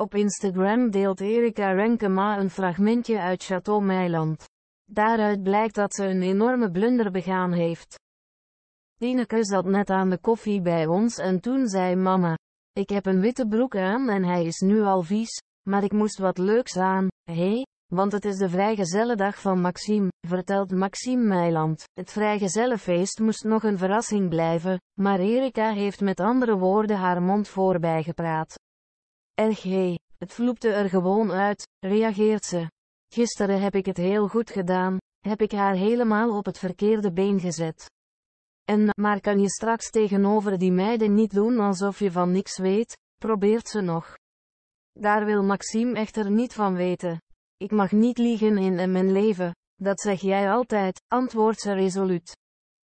Op Instagram deelt Erika Renkema een fragmentje uit Chateau Meiland. Daaruit blijkt dat ze een enorme blunder begaan heeft. Dineke zat net aan de koffie bij ons en toen zei mama, ik heb een witte broek aan en hij is nu al vies, maar ik moest wat leuks aan, hé? Hey? Want het is de vrijgezellendag van Maxime, vertelt Maxime Meiland. Het vrijgezellenfeest moest nog een verrassing blijven, maar Erika heeft met andere woorden haar mond voorbijgepraat hé, het vloepte er gewoon uit, reageert ze. Gisteren heb ik het heel goed gedaan, heb ik haar helemaal op het verkeerde been gezet. En, maar kan je straks tegenover die meiden niet doen alsof je van niks weet, probeert ze nog. Daar wil Maxime echter niet van weten. Ik mag niet liegen in mijn leven, dat zeg jij altijd, antwoordt ze resoluut.